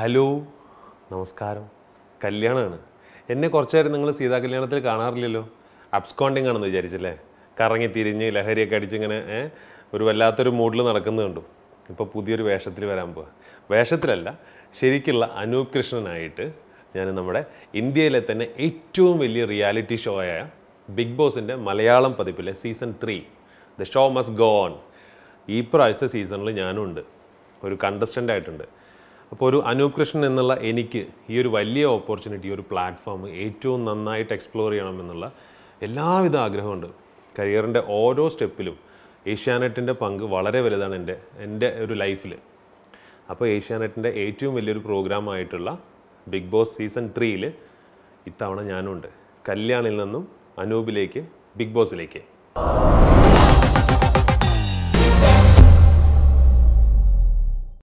hello നമസ്കാരം കല്യാണമാണ് എന്നെ കുറച്ച് നേരം നിങ്ങൾ സീതാ കല്യാണത്തിൽ കാണാറില്ലല്ലോ അബ്സ്കോണ്ടിങ് ആണെന്ന് വിചാരിച്ചല്ലേ കറങ്ങി തിരിഞ്ഞ് ലഹരിയൊക്കെ അടിച്ചിങ്ങനെ ഒരു വല്ലാത്തൊരു മൂഡിൽ നടക്കുന്നത് കണ്ടു ഇപ്പോൾ പുതിയൊരു വേഷത്തിൽ വരാൻ പോവുക വേഷത്തിലല്ല ശരിക്കുള്ള അനൂപ് കൃഷ്ണനായിട്ട് ഞാൻ നമ്മുടെ ഇന്ത്യയിലെ തന്നെ ഏറ്റവും വലിയ റിയാലിറ്റി ഷോ ആയ ബിഗ് ബോസിൻ്റെ മലയാളം പതിപ്പിലെ season three the show must go on ഈ പ്രാവശ്യത്തെ സീസണിൽ ഞാനുണ്ട് ഒരു കണ്ടസ്റ്റൻ്റ് ആയിട്ടുണ്ട് അപ്പോൾ ഒരു അനൂപ് കൃഷ്ണൻ എന്നുള്ള എനിക്ക് ഈ ഒരു വലിയ ഓപ്പർച്യൂണിറ്റി ഒരു പ്ലാറ്റ്ഫോം ഏറ്റവും നന്നായിട്ട് എക്സ്പ്ലോർ ചെയ്യണമെന്നുള്ള എല്ലാവിധ ആഗ്രഹമുണ്ട് കരിയറിൻ്റെ ഓരോ സ്റ്റെപ്പിലും ഏഷ്യാനെറ്റിൻ്റെ പങ്ക് വളരെ വലുതാണ് എൻ്റെ എൻ്റെ ഒരു ലൈഫിൽ അപ്പോൾ ഏഷ്യാനെറ്റിൻ്റെ ഏറ്റവും വലിയൊരു പ്രോഗ്രാമായിട്ടുള്ള ബിഗ് ബോസ് സീസൺ ത്രീയിൽ ഇത്തവണ ഞാനുണ്ട് കല്യാണിൽ നിന്നും അനൂപിലേക്ക് ബിഗ് ബോസിലേക്ക്